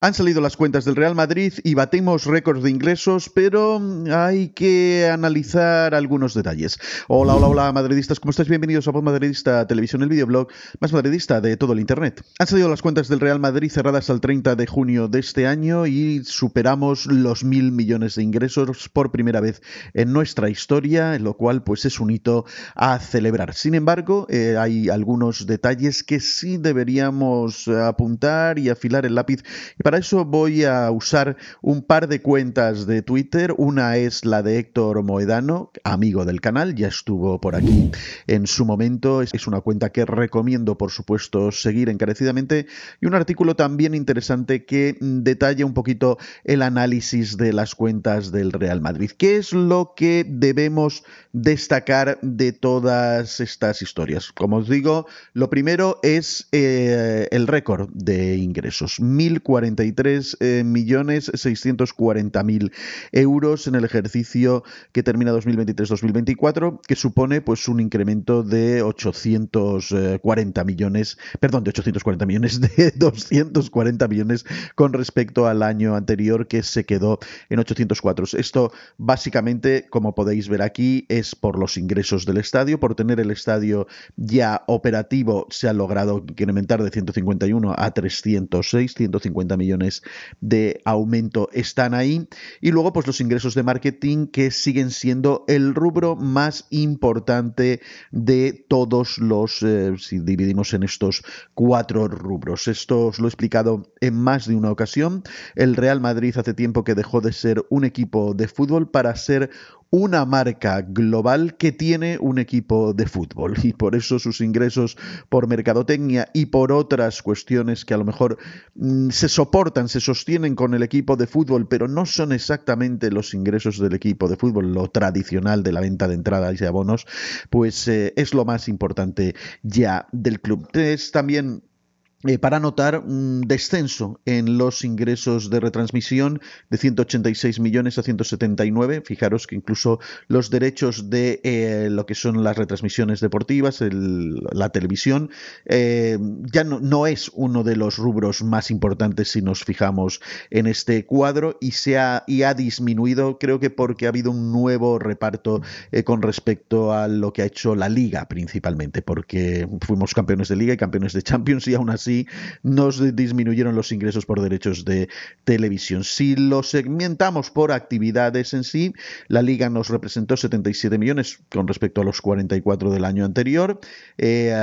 Han salido las cuentas del Real Madrid y batimos récords de ingresos, pero mm, hay que analizar algunos detalles. Hola, hola, hola, madridistas, ¿cómo estáis? Bienvenidos a Pod Madridista Televisión, el videoblog más madridista de todo el Internet. Han salido las cuentas del Real Madrid cerradas al 30 de junio de este año y superamos los mil millones de ingresos por primera vez en nuestra historia, lo cual pues es un hito a celebrar. Sin embargo, eh, hay algunos detalles que sí deberíamos eh, apuntar y afilar el lápiz para eso voy a usar un par de cuentas de Twitter. Una es la de Héctor Moedano, amigo del canal, ya estuvo por aquí en su momento. Es una cuenta que recomiendo, por supuesto, seguir encarecidamente. Y un artículo también interesante que detalla un poquito el análisis de las cuentas del Real Madrid. ¿Qué es lo que debemos destacar de todas estas historias? Como os digo, lo primero es eh, el récord de ingresos. 1040 eh, millones mil euros en el ejercicio que termina 2023-2024, que supone pues un incremento de 840 millones, perdón, de 840 millones, de 240 millones con respecto al año anterior que se quedó en 804. Esto básicamente, como podéis ver aquí, es por los ingresos del estadio, por tener el estadio ya operativo se ha logrado incrementar de 151 a 306, 150 millones de aumento están ahí. Y luego, pues los ingresos de marketing que siguen siendo el rubro más importante de todos los, eh, si dividimos en estos cuatro rubros. Esto os lo he explicado en más de una ocasión. El Real Madrid hace tiempo que dejó de ser un equipo de fútbol para ser una marca global que tiene un equipo de fútbol y por eso sus ingresos por mercadotecnia y por otras cuestiones que a lo mejor mm, se soportan, se sostienen con el equipo de fútbol, pero no son exactamente los ingresos del equipo de fútbol, lo tradicional de la venta de entradas y de abonos, pues eh, es lo más importante ya del club. Es también eh, para notar un descenso en los ingresos de retransmisión de 186 millones a 179. Fijaros que incluso los derechos de eh, lo que son las retransmisiones deportivas, la televisión, eh, ya no, no, es uno de los rubros más importantes si nos fijamos en este cuadro y, se ha, y ha disminuido, creo que porque ha habido un nuevo reparto con respecto a lo que ha hecho la liga principalmente, porque fuimos campeones de liga y campeones de Champions y aún así nos disminuyeron los ingresos por derechos de televisión. Si lo segmentamos por actividades en sí, la liga nos representó 77 millones con respecto a los 44 del año anterior. Eh,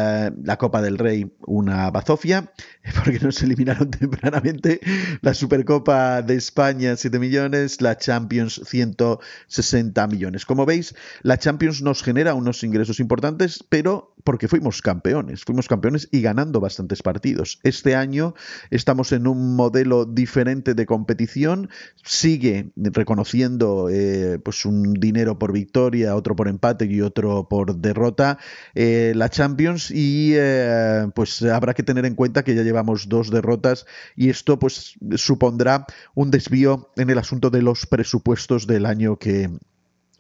la Copa del Rey, una bazofia, porque nos eliminaron tempranamente. La Supercopa de España, 7 millones. La Champions, 160 millones. Como veis, la Champions nos genera unos ingresos importantes, pero porque fuimos campeones, fuimos campeones y ganando bastantes partidos. Este año estamos en un modelo diferente de competición, sigue reconociendo eh, pues un dinero por victoria, otro por empate y otro por derrota eh, la Champions y eh, pues habrá que tener en cuenta que ya llevamos dos derrotas y esto pues supondrá un desvío en el asunto de los presupuestos del año que,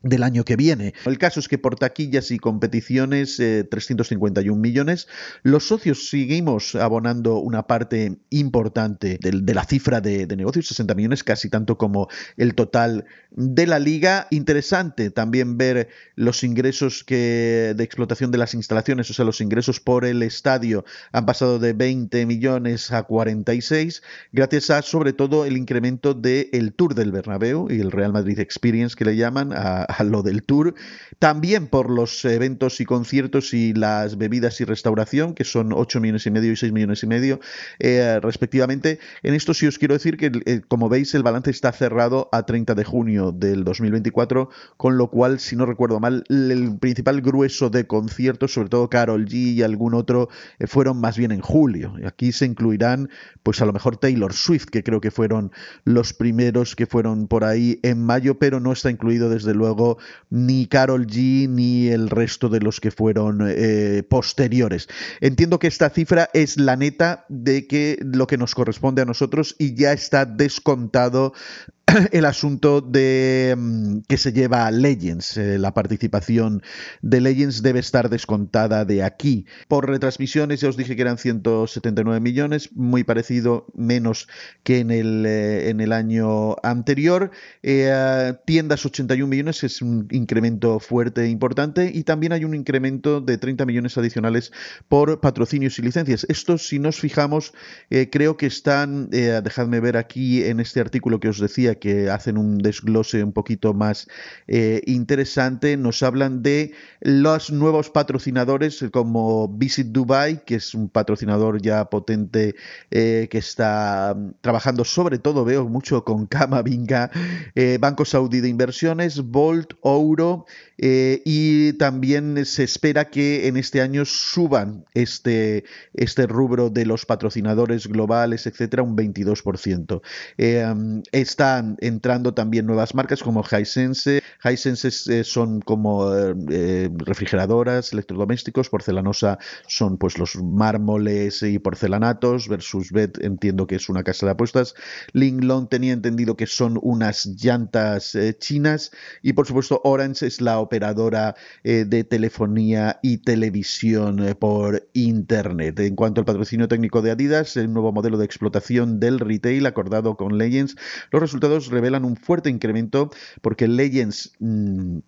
del año que viene. El caso es que por taquillas y competiciones, 351 eh, millones, los socios seguimos abonando una parte importante de, la cifra de, negocios, 60 millones, casi tanto como el total de la liga. Interesante también ver los ingresos que, de explotación de las instalaciones, o sea, los ingresos por el estadio han pasado de 20 millones a 46, gracias a sobre todo el incremento del Tour del Bernabeu y el Real Madrid Experience que le llaman a lo del tour, también por los eventos y conciertos y las bebidas y restauración, que son 8 millones y medio y 6 millones y medio, eh, respectivamente. En esto sí os quiero decir que, eh, como veis, el balance está cerrado a 30 de junio del 2024, con lo cual, si no recuerdo mal, el principal grueso de conciertos, sobre todo Carol G y algún otro, eh, fueron más bien en julio. aquí se incluirán, pues a lo mejor Taylor Swift, que creo que fueron los primeros que fueron por ahí en mayo, pero no está incluido desde luego ni Carol G ni el resto de los que fueron eh, posteriores. Entiendo que esta cifra es la neta de que lo que nos corresponde a nosotros y ya está descontado el asunto de mm, que se lleva a Legends. Eh, la participación de Legends debe estar descontada de aquí. Por retransmisiones ya os dije que eran 179 millones, muy parecido, menos que en el, eh, en el año anterior. Eh, tiendas 81 millones, es un incremento fuerte e importante. Y también hay un incremento de 30 millones adicionales por patrocinios y licencias. Esto, si nos fijamos, creo que están, dejadme ver aquí en este artículo que os decía, que hacen un desglose un poquito más eh, interesante, nos hablan de los nuevos patrocinadores como Visit Dubai, que es un patrocinador ya potente eh, que está mm, trabajando sobre todo, veo mucho con cama eh, Banco Saudí de Inversiones, Volt, Ouro, y también se espera que en este año suban este, este rubro de los patrocinadores globales, etcétera, un 22%. Mm, están entrando también nuevas marcas como Hisense. Hisense eh, son como eh, eh, refrigeradoras, electrodomésticos, porcelanosa son pues los mármoles y porcelanatos, versus Bet entiendo que es una casa de apuestas. Linglong tenía entendido que son unas llantas chinas y por supuesto Orange es la operadora de telefonía y televisión por internet. En cuanto al patrocinio técnico de Adidas, el nuevo modelo de explotación del retail acordado con Legends, los resultados revelan un fuerte incremento porque Legends... Mm,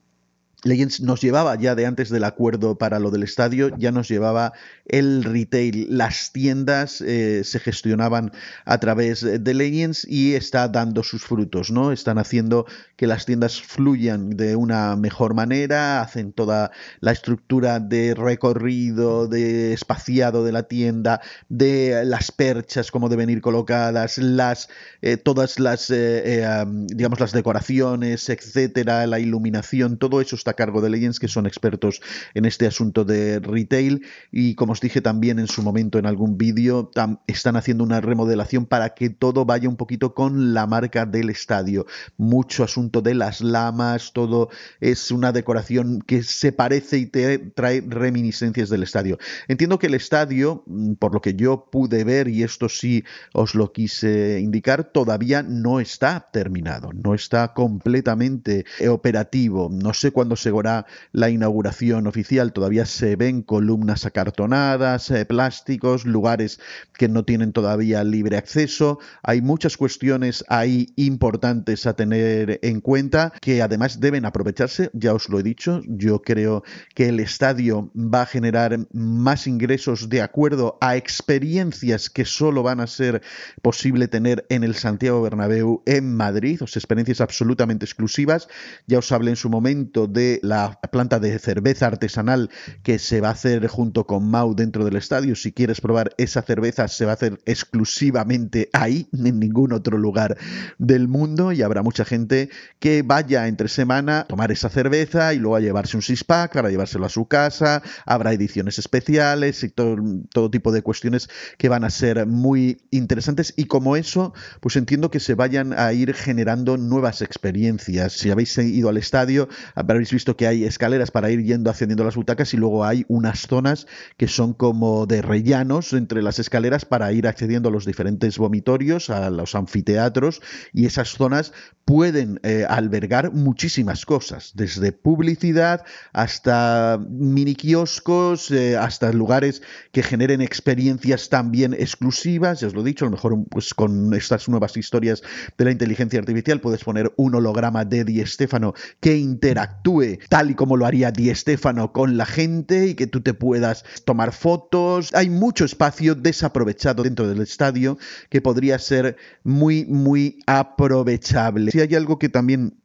Legends nos llevaba ya de antes del acuerdo para lo del estadio, ya nos llevaba el retail, las tiendas eh, se gestionaban a través de Legends y está dando sus frutos, ¿no? Están haciendo que las tiendas fluyan de una mejor manera, hacen toda la estructura de recorrido, de espaciado de la tienda, de las perchas, cómo deben ir colocadas, las eh, todas las eh, digamos las decoraciones, etcétera, la iluminación, todo eso está a cargo de Legends, que son expertos en este asunto de retail. Y como os dije también en su momento en algún vídeo, están haciendo una remodelación para que todo vaya un poquito con la marca del estadio. Mucho asunto de las lamas, todo es una decoración que se parece y te trae reminiscencias del estadio. Entiendo que el estadio, mm, por lo que yo pude ver, y esto sí os lo quise indicar, todavía no está terminado, no está completamente operativo. No sé cuándo segura la inauguración oficial. Todavía se ven columnas acartonadas, eh, plásticos, lugares que no tienen todavía libre acceso. Hay muchas cuestiones ahí importantes a tener en cuenta que además deben aprovecharse. Ya os lo he dicho, yo creo que el estadio va a generar más ingresos de acuerdo a experiencias que solo van a ser posible tener en el Santiago Bernabéu en Madrid, o experiencias absolutamente exclusivas. Ya os hablé en su momento de la planta de cerveza artesanal que se va a hacer junto con Mau dentro del estadio. Si quieres probar esa cerveza, se va a hacer exclusivamente ahí, en ningún otro lugar del mundo. Y habrá mucha gente que vaya entre semana a tomar esa cerveza y luego a llevarse un six-pack para llevárselo a su casa. Habrá ediciones especiales y todo, todo tipo de cuestiones que van a ser muy interesantes. Y como eso, pues entiendo que se vayan a ir generando nuevas experiencias. Si habéis ido al estadio, habréis visto visto que hay escaleras para ir yendo ascendiendo las butacas y luego hay unas zonas que son como de rellanos entre las escaleras para ir accediendo a los diferentes vomitorios, a los anfiteatros y esas zonas pueden eh, albergar muchísimas cosas, desde publicidad hasta mini kioscos, eh, hasta lugares que generen experiencias también exclusivas, ya os lo he dicho, a lo mejor pues, con estas nuevas historias de la inteligencia artificial puedes poner un holograma de Di Stefano que interactúe tal y como lo haría Di Stefano con la gente y que tú te puedas tomar fotos. Hay mucho espacio desaprovechado dentro del estadio que podría ser muy, muy aprovechable. Si hay algo que también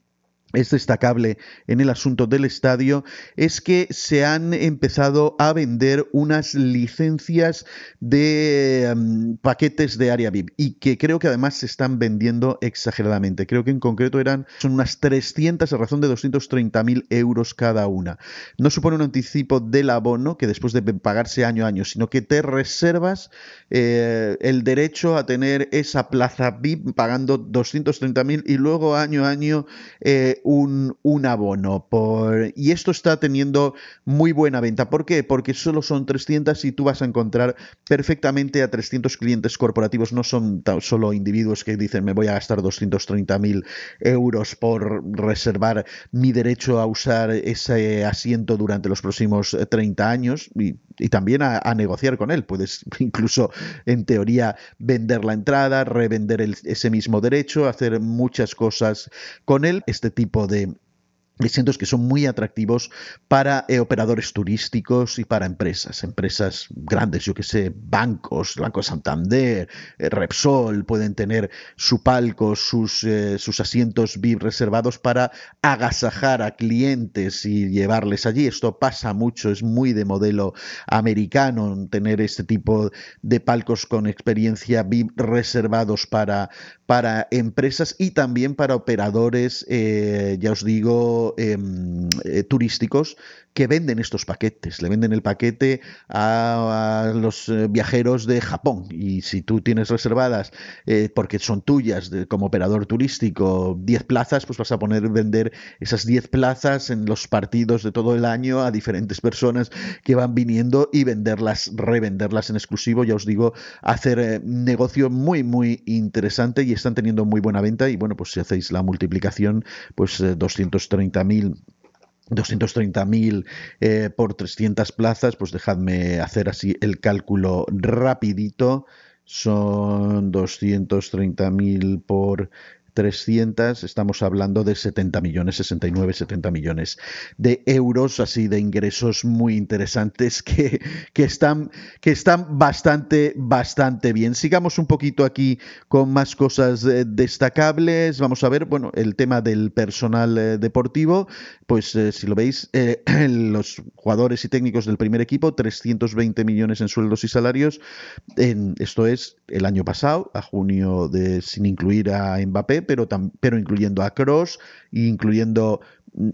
es destacable en el asunto del estadio es que se han empezado a vender unas licencias de em, paquetes de área VIP y que creo que además se están vendiendo exageradamente. Creo que en concreto eran son unas 300 a razón de 230.000 euros cada una. No supone un anticipo del abono que después de pagarse año a año, sino que te reservas eh, el derecho a tener esa plaza VIP pagando 230.000 y luego año a año eh, un, abono. Por, y esto está teniendo muy buena venta. ¿Por qué? Porque solo son 300 y tú vas a encontrar perfectamente a 300 clientes corporativos. No son tan, solo individuos que dicen me voy a gastar 230.000 euros por reservar mi derecho a usar ese asiento durante los próximos 30 eh, años y, también a, negociar con él. Puedes incluso, en teoría, vender la entrada, revender ese mismo derecho, hacer muchas cosas con él. Este tipo de asientos que son muy atractivos para eh, operadores turísticos y para empresas, empresas grandes, yo que sé, bancos, Banco Santander, eh, Repsol, pueden tener su palco, sus, eh, sus asientos VIP reservados para agasajar a clientes y llevarles allí. Esto pasa mucho, es muy de modelo americano tener este tipo de palcos con experiencia VIP reservados para, para empresas y también para operadores, eh, ya os digo, em, eh, turísticos que venden estos paquetes. Le venden el paquete a, los eh, viajeros de Japón y si tú tienes reservadas, eh, porque son tuyas como operador turístico, 10 plazas, pues vas a poner vender esas 10 plazas en los partidos de todo el año a diferentes personas que van viniendo y venderlas, revenderlas en exclusivo. Ya os digo, hacer eh, negocio muy, muy interesante y están teniendo muy buena venta y bueno, pues si hacéis la multiplicación, pues 230.000 230.000 eh, por 300 plazas, pues dejadme hacer así el cálculo rapidito. Son 230.000 por 300, estamos hablando de 70 millones, 69, 70 millones de euros, así de ingresos muy interesantes que, que, están, que están bastante, bastante bien. Sigamos un poquito aquí con más cosas eh, destacables. Vamos a ver, bueno, el tema del personal eh, deportivo, pues eh, si lo veis, los jugadores y técnicos del primer equipo, 320 millones en sueldos y salarios, esto es el año pasado, a junio de, sin incluir a Mbappé, pero, incluyendo a Cross, incluyendo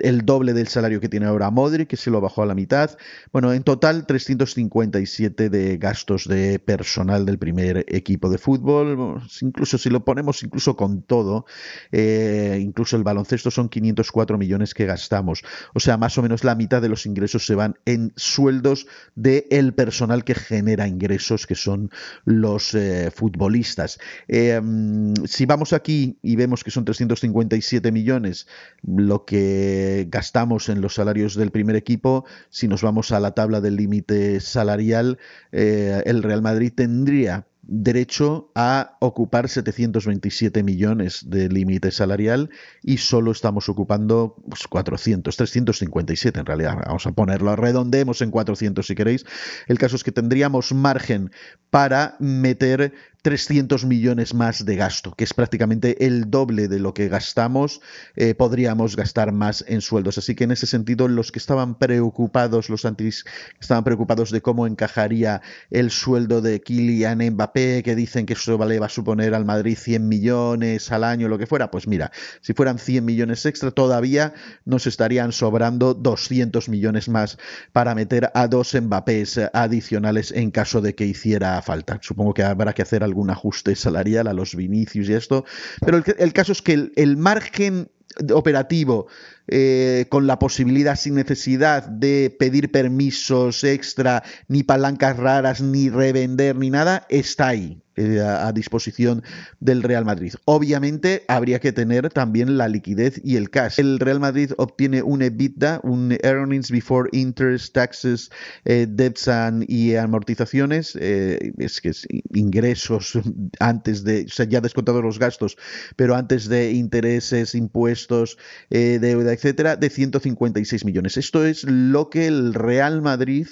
el doble del salario que tiene ahora Modric, que se lo bajó a la mitad. Bueno, en total 357 de gastos de personal del primer equipo de fútbol. Incluso si lo ponemos incluso con todo, eh, incluso el baloncesto son 504 millones que gastamos. O sea, más o menos la mitad de los ingresos se van en sueldos del el personal que genera ingresos, que son los eh, futbolistas. Em, si vamos aquí y vemos que son 357 millones, lo que eh, gastamos en los salarios del primer equipo, si nos vamos a la tabla del límite salarial, eh, el Real Madrid tendría derecho a ocupar 727 millones de límite salarial y solo estamos ocupando 400, pues, 357 en realidad. Vamos a ponerlo, redondemos en 400 si queréis. El caso es que tendríamos margen para meter 300 millones más de gasto, que es prácticamente el doble de lo que gastamos, eh, podríamos gastar más en sueldos. Así que en ese sentido, los que estaban preocupados, los antis, estaban preocupados de cómo encajaría el sueldo de Kylian Mbappé, que dicen que eso vale va a suponer al Madrid 100 millones al año, lo que fuera, pues mira, si fueran 100 millones extra, todavía nos estarían sobrando 200 millones más para meter a dos Mbappés eh, adicionales en caso de que hiciera falta. Supongo que habrá que hacer algún ajuste salarial a los Vinicius y esto, pero el, caso es que el margen operativo eh, con la posibilidad sin necesidad de pedir permisos extra, ni palancas raras, ni revender, ni nada, está ahí eh, a, disposición del Real Madrid. Obviamente habría que tener también la liquidez y el cash. El Real Madrid obtiene un EBITDA, un Earnings Before Interest, Taxes, eh, Debts and, y Amortizaciones, es que es ingresos antes de, o sea, ya descontados los gastos, pero antes de intereses, impuestos, deuda, etcétera, de 156 millones. Esto es lo que el Real Madrid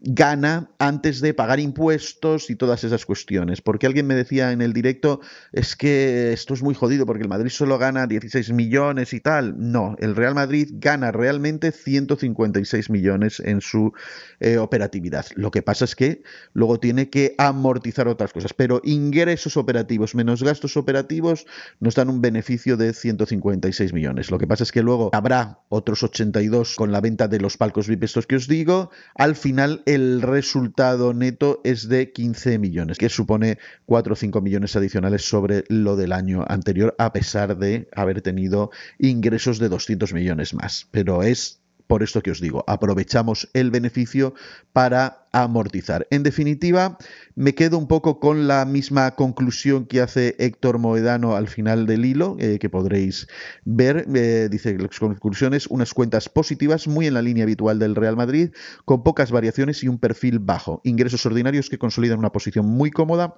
gana antes de pagar impuestos y todas esas cuestiones. Porque alguien me decía en el directo, es que esto es muy jodido porque el Madrid solo gana 16 millones y tal. No, el Real Madrid gana realmente 156 millones en su eh, operatividad. Lo que pasa es que luego tiene que amortizar otras cosas, pero ingresos operativos menos gastos operativos nos dan un beneficio de 156 millones. Lo que pasa es que luego habrá otros 82 con la venta de los palcos VIP estos que os digo. Al final el resultado neto es de 15 millones, que supone 4 o 5 millones adicionales sobre lo del año anterior, a pesar de haber tenido ingresos de 200 millones más. Pero es por esto que os digo, aprovechamos el beneficio para amortizar. En definitiva, me quedo un poco con la misma conclusión que hace Héctor Moedano al final del hilo, eh, que podréis ver. Eh, dice las conclusiones, unas cuentas positivas, muy en la línea habitual del Real Madrid, con pocas variaciones y un perfil bajo. Ingresos ordinarios que consolidan una posición muy cómoda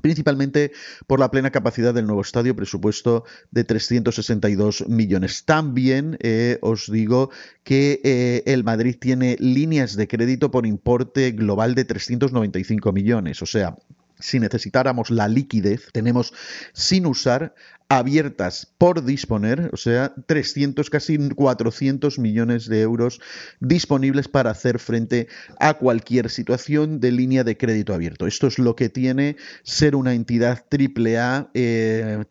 principalmente por la plena capacidad del nuevo estadio, presupuesto de 362 millones. También eh, os digo que eh, el Madrid tiene líneas de crédito por importe global de 395 millones, o sea, si necesitáramos la liquidez, tenemos sin usar abiertas por disponer, o sea, 300, casi 400 millones de euros disponibles para hacer frente a cualquier situación de línea de crédito abierto. Esto es lo que tiene ser una entidad AAA+++, A, triple A eh,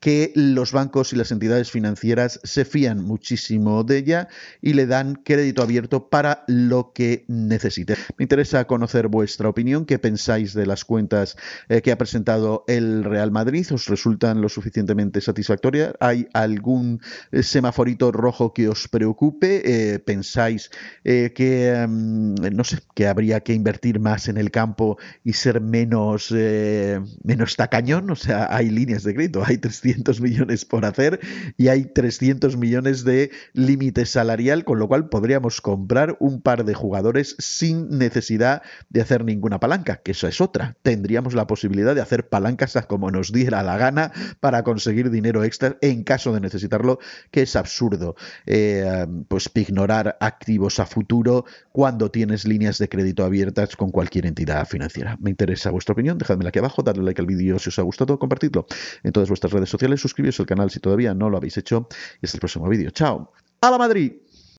que los bancos y las entidades financieras se fían muchísimo de ella y le dan crédito abierto para lo que necesite. Me interesa conocer vuestra opinión, qué pensáis de las cuentas eh, que ha presentado el Real Madrid os resultan lo suficientemente satisfactorias? ¿Hay algún eh, semaforito rojo que os preocupe? Eh, ¿Pensáis eh, que, mm, no sé, que habría que invertir más en el campo y ser menos, menos tacañón? O sea, hay líneas de crédito, hay 300 millones por hacer y hay 300 millones de límite salarial, con lo cual podríamos comprar un par de jugadores sin necesidad de hacer ninguna palanca, que eso es otra. Tendríamos la posibilidad de hacer palancas como nos diera la gana para conseguir dinero extra en caso de necesitarlo, que es absurdo. Eh, pues ignorar activos a futuro cuando tienes líneas de crédito abiertas con cualquier entidad financiera. Me interesa vuestra opinión, dejadmela aquí abajo, dadle like al vídeo si os ha gustado, compartidlo en todas vuestras redes sociales, suscribiros al canal si todavía no lo habéis hecho y hasta el próximo vídeo. ¡Chao! ¡A la Madrid!